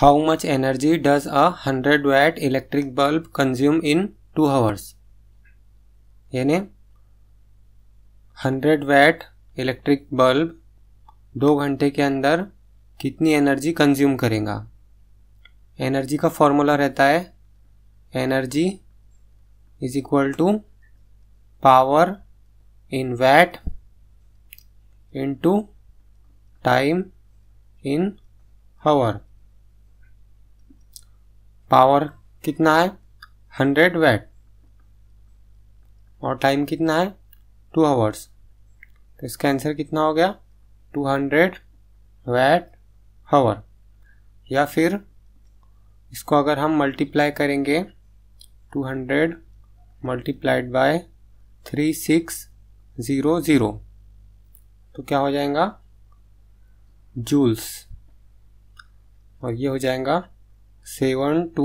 how much energy does a hundred watt electric bulb consume in two hours यानी hundred watt electric bulb दो घंटे के अंदर कितनी एनर्जी कंज्यूम करेगा एनर्जी का फॉर्मूला रहता है energy is equal to power in watt into time in hour power कितना है हंड्रेड वैट और टाइम कितना है टू आवर्स तो इसका आंसर कितना हो गया टू हंड्रेड वैट हावर या फिर इसको अगर हम मल्टीप्लाई करेंगे two hundred multiplied by three six zero zero तो क्या हो जाएगा जूल्स और ये हो जाएगा seven two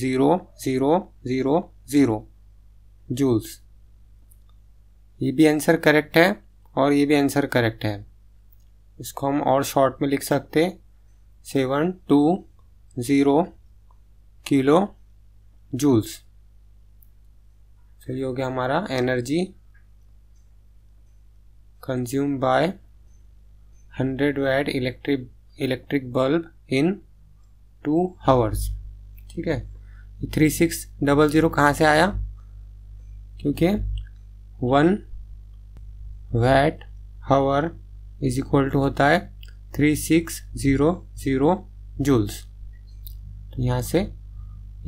zero zero zero zero joules ये भी आंसर करेक्ट है और ये भी आंसर करेक्ट है इसको हम और शॉर्ट में लिख सकते seven two zero kilo joules सही हो गया हमारा energy consume by hundred watt electric electric bulb in two hours ठीक है थ्री सिक्स डबल ज़ीरो कहाँ से आया क्योंकि one watt hour is equal to होता है three six zero zero joules तो यहाँ से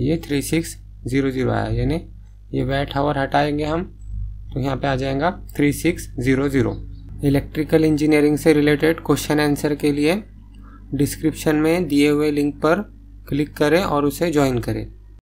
ये थ्री सिक्स ज़ीरो ज़ीरो आया यानी ये वैट हावर हटाएंगे हम तो यहाँ पे आ जाएगा three six zero zero electrical engineering से रिलेटेड क्वेश्चन आंसर के लिए डिस्क्रिप्शन में दिए हुए लिंक पर क्लिक करें और उसे ज्वाइन करें